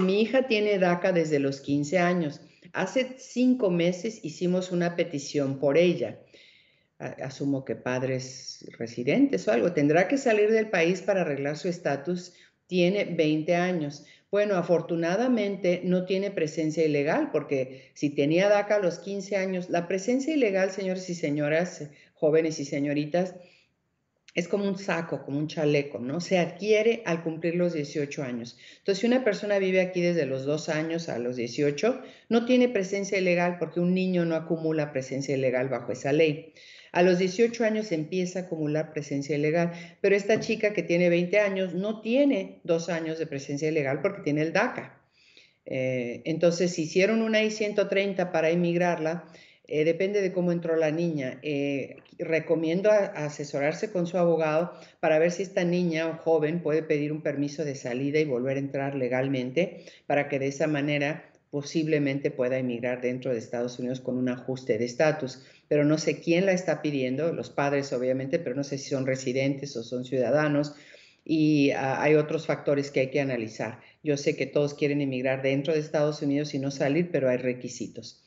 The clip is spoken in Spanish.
mi hija tiene DACA desde los 15 años. Hace cinco meses hicimos una petición por ella. Asumo que padres residentes o algo. Tendrá que salir del país para arreglar su estatus. Tiene 20 años. Bueno, afortunadamente no tiene presencia ilegal, porque si tenía DACA a los 15 años, la presencia ilegal, señores y señoras, jóvenes y señoritas, es como un saco, como un chaleco, ¿no? Se adquiere al cumplir los 18 años. Entonces, si una persona vive aquí desde los 2 años a los 18, no tiene presencia ilegal porque un niño no acumula presencia ilegal bajo esa ley. A los 18 años empieza a acumular presencia ilegal, pero esta chica que tiene 20 años no tiene 2 años de presencia ilegal porque tiene el DACA. Eh, entonces, si hicieron una I-130 para emigrarla, eh, depende de cómo entró la niña. Eh, recomiendo asesorarse con su abogado para ver si esta niña o joven puede pedir un permiso de salida y volver a entrar legalmente para que de esa manera posiblemente pueda emigrar dentro de Estados Unidos con un ajuste de estatus. Pero no sé quién la está pidiendo, los padres obviamente, pero no sé si son residentes o son ciudadanos y ah, hay otros factores que hay que analizar. Yo sé que todos quieren emigrar dentro de Estados Unidos y no salir, pero hay requisitos.